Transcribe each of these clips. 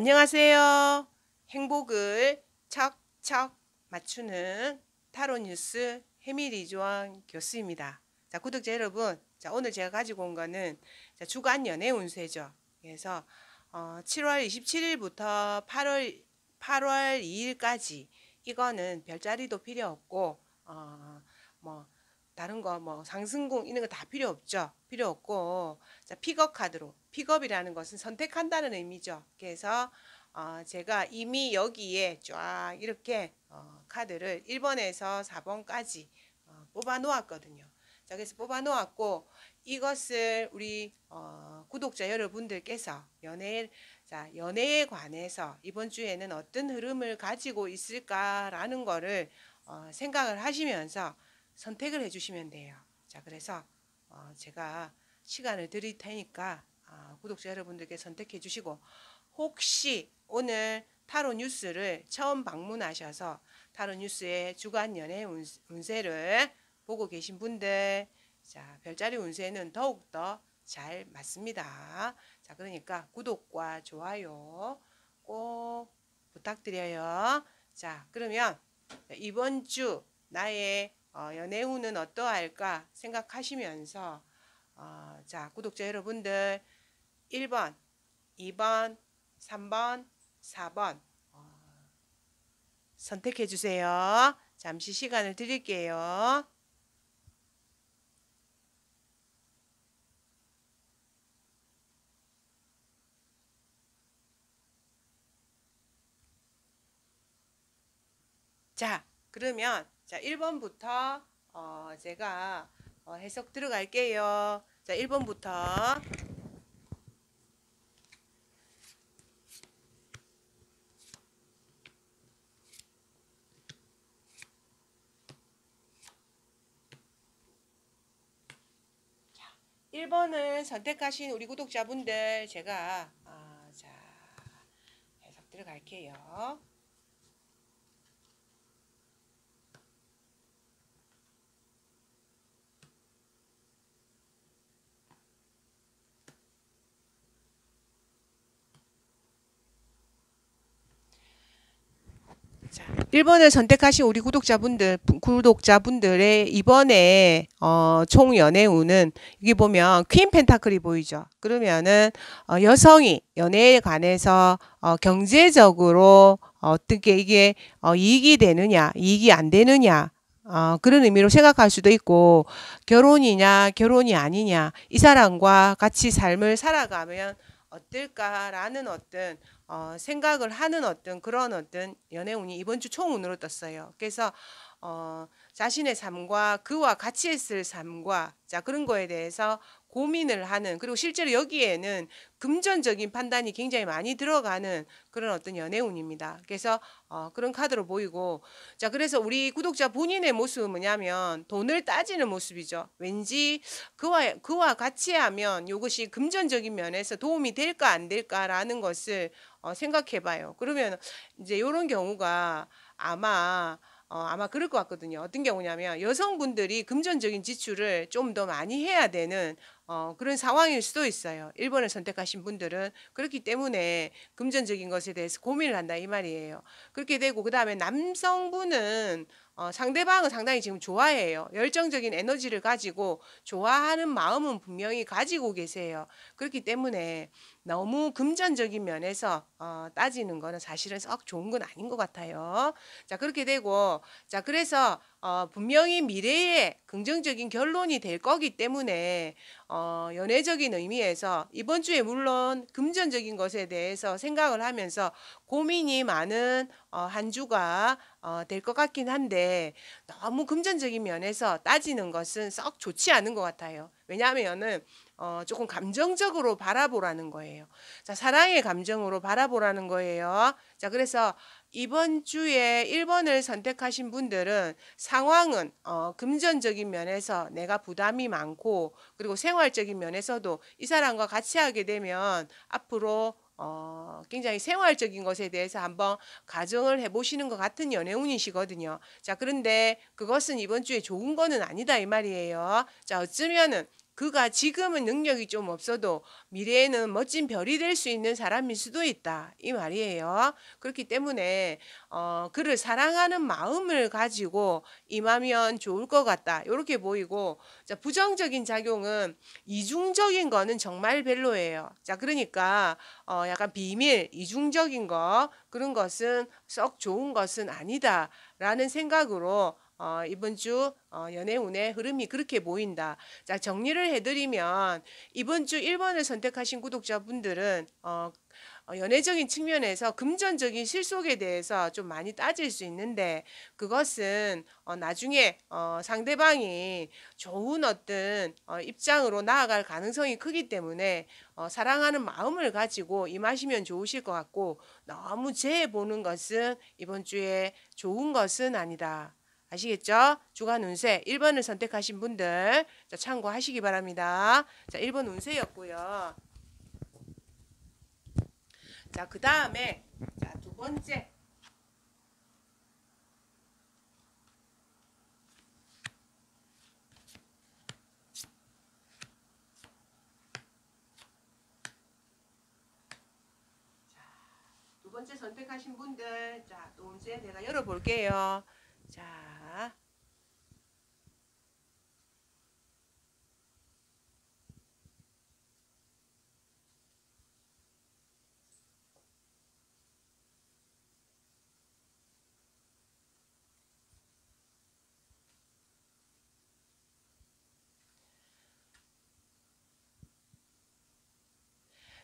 안녕하세요. 행복을 척척 맞추는 타로뉴스 해밀이 조원 교수입니다. 자 구독자 여러분, 자 오늘 제가 가지고 온 거는 자, 주간 연애 운세죠. 그래서 어, 7월 27일부터 8월 8월 2일까지 이거는 별자리도 필요 없고 어, 뭐 다른 거 뭐 상승공 이런 거 다 필요 없죠. 필요 없고 자, 픽업 카드로 픽업이라는 것은 선택한다는 의미죠. 그래서 어, 제가 이미 여기에 쫙 이렇게 어, 카드를 1번에서 4번까지 어, 뽑아 놓았거든요. 자, 그래서 뽑아 놓았고 이것을 우리 어, 구독자 여러분들께서 연애일 자, 연애에 관해서 이번 주에는 어떤 흐름을 가지고 있을까라는 거를 어, 생각을 하시면서 선택을 해주시면 돼요. 자, 그래서 어, 제가 시간을 드릴 테니까 어, 구독자 여러분들께 선택해 주시고 혹시 오늘 타로 뉴스를 처음 방문하셔서 타로 뉴스의 주간 연애 운세를 보고 계신 분들 자 별자리 운세는 더욱더 잘 맞습니다. 자 그러니까 구독과 좋아요 꼭 부탁드려요. 자 그러면 이번 주 나의 어, 연애은 어떠할까 생각하시면서 어, 자 구독자 여러분들 1번, 2번, 3번, 4번 어, 선택해 주세요. 잠시 시간을 드릴게요. 자, 그러면 자, 1번부터 어, 제가 어, 해석 들어갈게요. 자, 1번부터 1번을 선택하신 우리 구독자분들 제가 어, 자 해석 들어갈게요. 1번을 선택하신 우리 구독자분들, 구독자분들의 이번에, 어, 총 연애운은, 여기 보면 퀸 펜타클이 보이죠? 그러면은, 어, 여성이 연애에 관해서, 어, 경제적으로, 어떻게 이게, 어, 이익이 되느냐, 이익이 안 되느냐, 어, 그런 의미로 생각할 수도 있고, 결혼이냐, 결혼이 아니냐, 이 사람과 같이 삶을 살아가면, 어떨까라는 어떤 어, 생각을 하는 어떤 그런 어떤 연애 운이 이번 주 총운으로 떴어요. 그래서 어, 자신의 삶과 그와 같이 했을 삶과 자 그런 거에 대해서 고민을 하는 그리고 실제로 여기에는 금전적인 판단이 굉장히 많이 들어가는 그런 어떤 연애운입니다. 그래서 어, 그런 카드로 보이고 자 그래서 우리 구독자 본인의 모습은 뭐냐면 돈을 따지는 모습이죠. 왠지 그와 그와 같이 하면 이것이 금전적인 면에서 도움이 될까 안 될까라는 것을 어, 생각해봐요. 그러면 이제 이런 경우가 아마 어, 아마 그럴 것 같거든요. 어떤 경우냐면 여성분들이 금전적인 지출을 좀 더 많이 해야 되는 어, 그런 상황일 수도 있어요. 1번을 선택하신 분들은 그렇기 때문에 금전적인 것에 대해서 고민을 한다 이 말이에요. 그렇게 되고 그 다음에 남성분은 어, 상대방은 상당히 지금 좋아해요. 열정적인 에너지를 가지고 좋아하는 마음은 분명히 가지고 계세요. 그렇기 때문에 너무 금전적인 면에서 어, 따지는 거는 사실은 썩 좋은 건 아닌 것 같아요. 자 그렇게 되고 자 그래서 어, 분명히 미래에 긍정적인 결론이 될 거기 때문에 어, 연애적인 의미에서 이번 주에 물론 금전적인 것에 대해서 생각을 하면서 고민이 많은 어, 한 주가 어, 될 것 같긴 한데 너무 금전적인 면에서 따지는 것은 썩 좋지 않은 것 같아요. 왜냐하면은 어, 조금 감정적으로 바라보라는 거예요. 자, 사랑의 감정으로 바라보라는 거예요. 자, 그래서 이번 주에 1번을 선택하신 분들은 상황은 어, 금전적인 면에서 내가 부담이 많고 그리고 생활적인 면에서도 이 사람과 같이 하게 되면 앞으로 어, 굉장히 생활적인 것에 대해서 한번 가정을 해보시는 것 같은 연애운이시거든요. 자, 그런데 그것은 이번 주에 좋은 거는 아니다 이 말이에요. 자, 어쩌면은 그가 지금은 능력이 좀 없어도 미래에는 멋진 별이 될 수 있는 사람일 수도 있다. 이 말이에요. 그렇기 때문에 어, 그를 사랑하는 마음을 가지고 임하면 좋을 것 같다. 이렇게 보이고 자, 부정적인 작용은 이중적인 거는 정말 별로예요. 자, 그러니까 어, 약간 비밀, 이중적인 거 그런 것은 썩 좋은 것은 아니다라는 생각으로 어, 이번 주 어, 연애운의 흐름이 그렇게 보인다. 자, 정리를 해드리면 이번 주 1번을 선택하신 구독자분들은 어, 어, 연애적인 측면에서 금전적인 실속에 대해서 좀 많이 따질 수 있는데 그것은 어, 나중에 어, 상대방이 좋은 어떤 어, 입장으로 나아갈 가능성이 크기 때문에 어, 사랑하는 마음을 가지고 임하시면 좋으실 것 같고 너무 재해 보는 것은 이번 주에 좋은 것은 아니다. 아시겠죠? 주간 운세 1번을 선택하신 분들 자, 참고하시기 바랍니다. 자, 1번 운세였고요. 자, 그 다음에 자, 두 번째 두 번째 선택하신 분들 자, 또 운세 내가 열어볼게요. 자,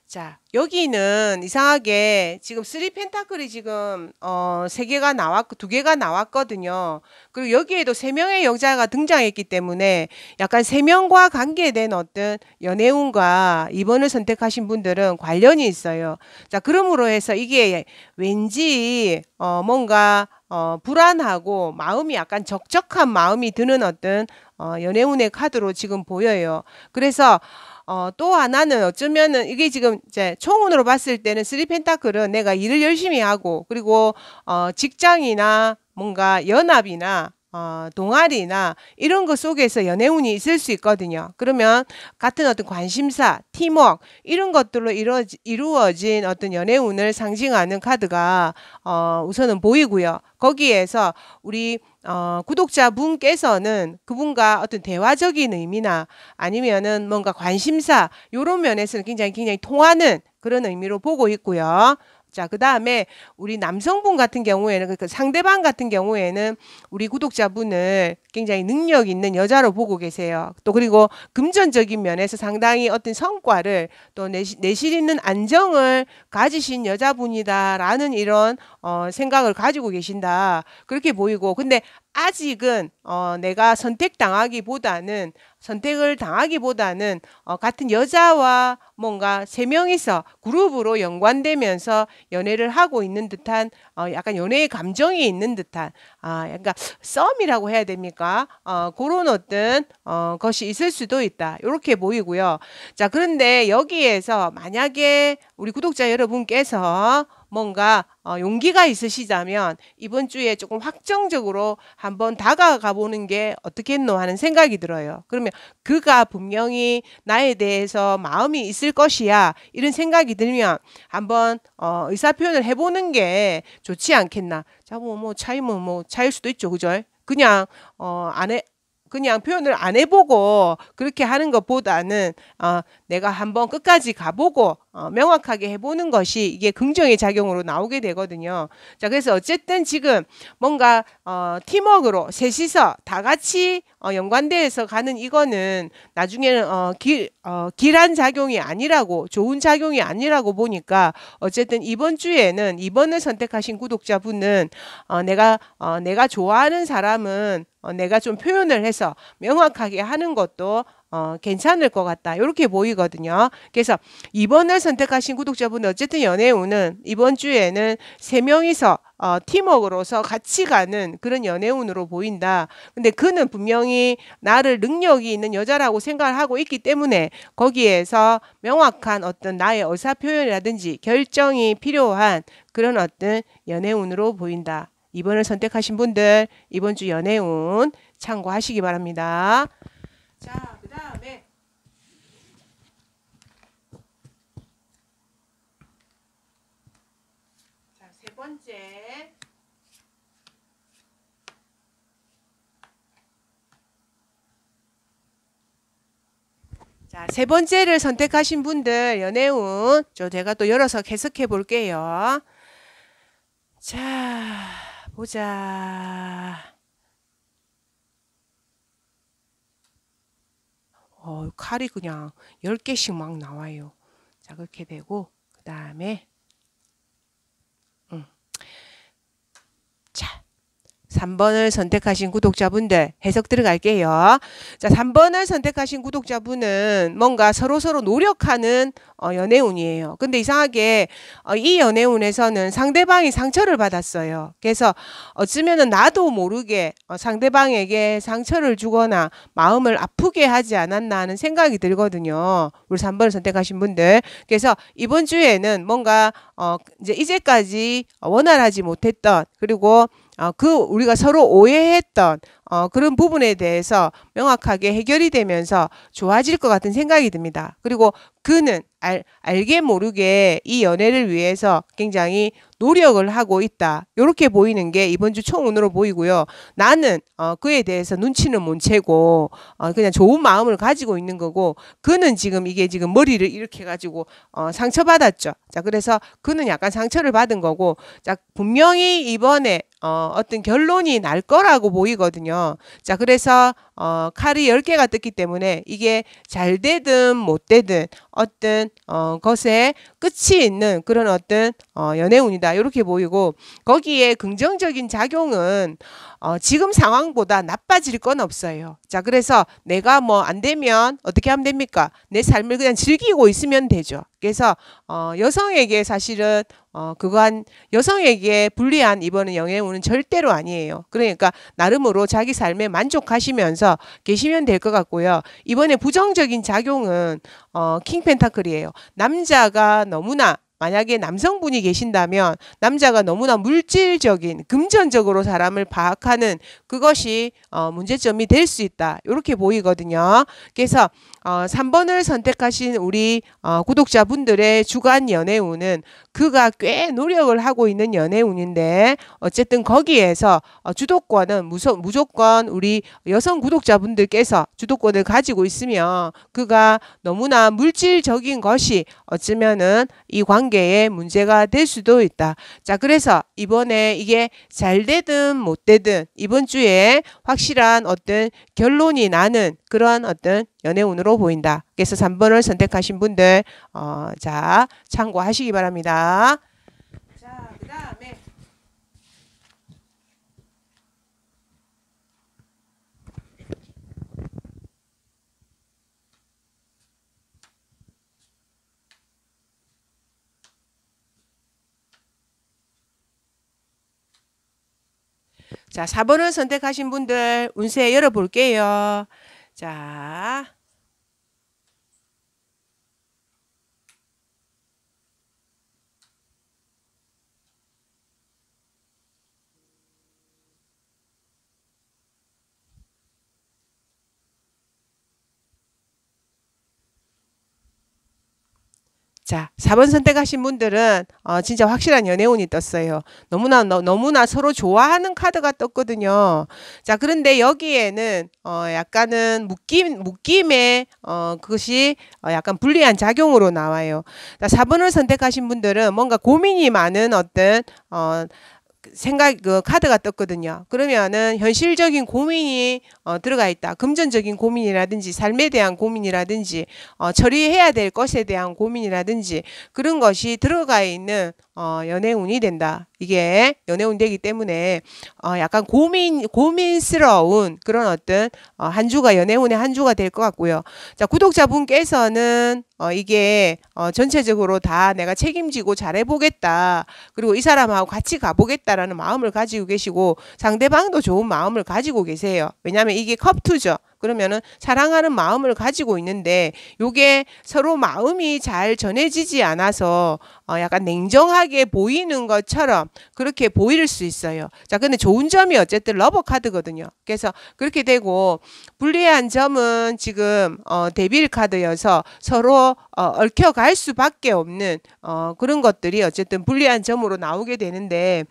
자, 여기는 이상하게 지금 쓰리 펜타클이 지금 어, 세 개가 나왔고 두 개가 나왔거든요. 그리고 여기에도 세 명의 여자가 등장했기 때문에 약간 세 명과 관계된 어떤 연애운과 2번을 선택하신 분들은 관련이 있어요. 자, 그러므로 해서 이게 왠지 어, 뭔가 어, 불안하고 마음이 약간 적적한 마음이 드는 어떤 어, 연애운의 카드로 지금 보여요. 그래서 어, 또 하나는 어쩌면은 이게 지금 이제 총운으로 봤을 때는 쓰리 펜타클은 내가 일을 열심히 하고 그리고 어, 직장이나 뭔가 연합이나 어, 동아리나 이런 것 속에서 연애운이 있을 수 있거든요. 그러면 같은 어떤 관심사, 팀웍 이런 것들로 이루어지, 이루어진 어떤 연애운을 상징하는 카드가 어, 우선은 보이고요. 거기에서 우리 어, 구독자분께서는 그분과 어떤 대화적인 의미나 아니면은 뭔가 관심사 요런 면에서는 굉장히 굉장히 통하는 그런 의미로 보고 있고요. 자, 그 다음에 우리 남성분 같은 경우에는, 그니까 그 상대방 같은 경우에는 우리 구독자분을 굉장히 능력 있는 여자로 보고 계세요. 또 그리고 금전적인 면에서 상당히 어떤 성과를 또내시 내실 있는 안정을 가지신 여자분이다라는 이런 어, 생각을 가지고 계신다. 그렇게 보이고. 근데 아직은 어, 내가 선택당하기보다는 선택을 당하기보다는 어, 같은 여자와 뭔가 세 명이서 그룹으로 연관되면서 연애를 하고 있는 듯한 어, 약간 연애의 감정이 있는 듯한 아 약간 그러니까 썸이라고 해야 됩니까? 어, 그런 어떤 어, 것이 있을 수도 있다 이렇게 보이고요. 자 그런데 여기에서 만약에 우리 구독자 여러분께서 뭔가 어, 용기가 있으시다면 이번 주에 조금 확정적으로 한번 다가가 보는 게 어떻겠노 하는 생각이 들어요. 그러면 그가 분명히 나에 대해서 마음이 있을 것이야 이런 생각이 들면 한번 어, 의사 표현을 해보는 게 좋지 않겠나. 자뭐뭐 차이면 뭐, 뭐 차일 뭐, 뭐, 수도 있죠, 그죠? 그냥 어, 안 해, 그냥 표현을 안 해보고 그렇게 하는 것보다는 어, 내가 한번 끝까지 가보고 어, 명확하게 해보는 것이 이게 긍정의 작용으로 나오게 되거든요. 자, 그래서 어쨌든 지금 뭔가 어, 팀워크로 셋이서 다 같이 어, 연관돼서 가는 이거는 나중에는 어, 길, 어, 길한 작용이 아니라고 좋은 작용이 아니라고 보니까 어쨌든 이번 주에는 이번을 선택하신 구독자분은 어, 내가 어, 내가 좋아하는 사람은 어, 내가 좀 표현을 해서 명확하게 하는 것도 어, 괜찮을 것 같다. 이렇게 보이거든요. 그래서 이번을 선택하신 구독자분 어쨌든 연애 운은 이번 주에는 세 명이서 어, 팀워크로서 같이 가는 그런 연애운으로 보인다. 근데 그는 분명히 나를 능력이 있는 여자라고 생각을 하고 있기 때문에 거기에서 명확한 어떤 나의 의사표현이라든지 결정이 필요한 그런 어떤 연애운으로 보인다. 2번을 선택하신 분들 이번 주 연애운 참고하시기 바랍니다. 자, 그 다음에 자, 세 번째 자, 세 번째를 선택하신 분들 연애운 저 제가 또 열어서 계속해 볼게요. 자... 보자. 어, 칼이 그냥 10개씩 막 나와요. 자, 그렇게 되고, 그 다음에 3번을 선택하신 구독자분들 해석 들어갈게요. 자, 3번을 선택하신 구독자분은 뭔가 서로서로 서로 노력하는 어, 연애운이에요. 근데 이상하게 어, 이 연애운에서는 상대방이 상처를 받았어요. 그래서 어쩌면 나도 모르게 어, 상대방에게 상처를 주거나 마음을 아프게 하지 않았나 하는 생각이 들거든요. 우리 3번을 선택하신 분들. 그래서 이번 주에는 뭔가 어, 이제 이제까지 원활하지 못했던 그리고 어, 그 우리가 서로 오해했던 어, 그런 부분에 대해서 명확하게 해결이 되면서 좋아질 것 같은 생각이 듭니다. 그리고 그는 알, 알게 모르게 이 연애를 위해서 굉장히 노력을 하고 있다. 이렇게 보이는 게 이번 주 총운으로 보이고요. 나는 어, 그에 대해서 눈치는 못 채고 어, 그냥 좋은 마음을 가지고 있는 거고 그는 지금 이게 지금 머리를 이렇게 가지고 어, 상처받았죠. 자 그래서 그는 약간 상처를 받은 거고 자 분명히 이번에 어, 어떤 결론이 날 거라고 보이거든요. 자, 그래서 어, 칼이 10개가 떴기 때문에 이게 잘 되든 못 되든 어떤 어, 것에 끝이 있는 그런 어떤 어, 연애운이다. 이렇게 보이고 거기에 긍정적인 작용은 어, 지금 상황보다 나빠질 건 없어요. 자, 그래서 내가 뭐 안 되면 어떻게 하면 됩니까? 내 삶을 그냥 즐기고 있으면 되죠. 그래서 어, 여성에게 사실은 어, 그거 여성에게 불리한 이번은 영예운은 절대로 아니에요. 그러니까 나름으로 자기 삶에 만족하시면서 보면서 계시면 될 것 같고요. 이번에 부정적인 작용은 어, 킹펜타클이에요. 남자가 너무나 만약에 남성분이 계신다면 남자가 너무나 물질적인 금전적으로 사람을 파악하는 그것이 어, 문제점이 될 수 있다. 이렇게 보이거든요. 그래서 어, 3번을 선택하신 우리 어, 구독자분들의 주간 연애운은 그가 꽤 노력을 하고 있는 연애운인데 어쨌든 거기에서 어, 주도권은 무서, 무조건 우리 여성 구독자분들께서 주도권을 가지고 있으면 그가 너무나 물질적인 것이 어쩌면은 이 관계 관계에 문제가 될 수도 있다. 자, 그래서 이번에 이게 잘 되든 못 되든 이번 주에 확실한 어떤 결론이 나는 그러한 어떤 연애운으로 보인다. 그래서 3번을 선택하신 분들, 어, 자, 참고하시기 바랍니다. 자, 4번을 선택하신 분들 운세 열어볼게요. 자, 자, 4번 선택하신 분들은 어, 진짜 확실한 연애운이 떴어요. 너무나 너, 무나 서로 좋아하는 카드가 떴거든요. 자, 그런데 여기에는 어, 약간은 묶임 묶임의 어, 그것이 어, 약간 불리한 작용으로 나와요. 자, 4번을 선택하신 분들은 뭔가 고민이 많은 어떤 어, 생각 그 카드가 떴거든요. 그러면은 현실적인 고민이 어, 들어가 있다. 금전적인 고민이라든지 삶에 대한 고민이라든지 어, 처리해야 될 것에 대한 고민이라든지 그런 것이 들어가 있는 어, 연애운이 된다. 이게 연애운 되기 때문에 어, 약간 고민 고민스러운 그런 어떤 어, 한 주가 연애운의 한 주가 될 것 같고요. 자 구독자분께서는 어, 이게 어, 전체적으로 다 내가 책임지고 잘해보겠다. 그리고 이 사람하고 같이 가보겠다라는 마음을 가지고 계시고 상대방도 좋은 마음을 가지고 계세요. 왜냐하면 이게 컵투죠. 그러면은 사랑하는 마음을 가지고 있는데 요게 서로 마음이 잘 전해지지 않아서 어, 약간 냉정하게 보이는 것처럼 그렇게 보일 수 있어요. 자, 근데 좋은 점이 어쨌든 러버 카드거든요. 그래서 그렇게 되고 불리한 점은 지금 어, 데빌 카드여서 서로 어, 얽혀갈 수밖에 없는 어, 그런 것들이 어쨌든 불리한 점으로 나오게 되는데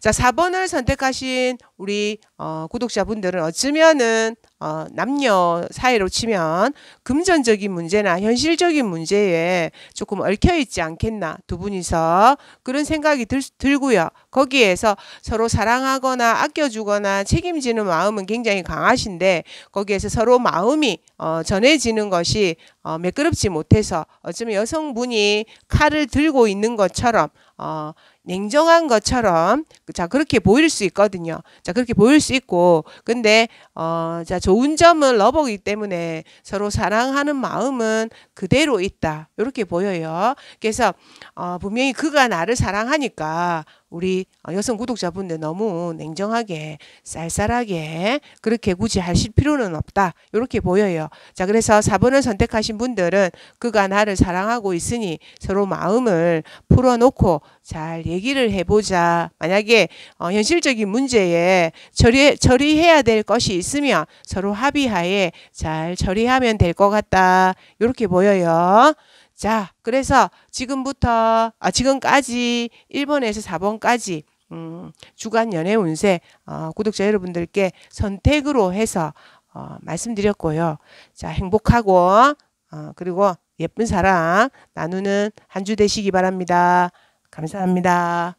자, 4번을 선택하신 우리 어, 구독자분들은 어쩌면은 어, 남녀 사이로 치면 금전적인 문제나 현실적인 문제에 조금 얽혀 있지 않겠나 두 분이서 그런 생각이 들, 들고요. 거기에서 서로 사랑하거나 아껴주거나 책임지는 마음은 굉장히 강하신데 거기에서 서로 마음이 어, 전해지는 것이 어, 매끄럽지 못해서 어쩌면 여성분이 칼을 들고 있는 것처럼 어, 냉정한 것처럼 자 그렇게 보일 수 있거든요. 자 그렇게 보일 수 있고 근데 어 자 좋은 점은 러버이기 때문에 서로 사랑하는 마음은 그대로 있다. 이렇게 보여요. 그래서 어 분명히 그가 나를 사랑하니까 우리 여성 구독자분들 너무 냉정하게 쌀쌀하게 그렇게 굳이 하실 필요는 없다. 이렇게 보여요. 자 그래서 4번을 선택하신 분들은 그가 나를 사랑하고 있으니 서로 마음을 풀어놓고 잘 얘기를 해보자. 만약에 어, 현실적인 문제에 처리, 처리해야 될 것이 있으면 서로 합의하에 잘 처리하면 될 것 같다. 이렇게 보여요. 자, 그래서 지금부터, 아, 지금까지 1번에서 4번까지 음, 주간 연애 운세 어, 구독자 여러분들께 선택으로 해서 어, 말씀드렸고요. 자, 행복하고 어, 그리고 예쁜 사랑 나누는 한 주 되시기 바랍니다. 감사합니다.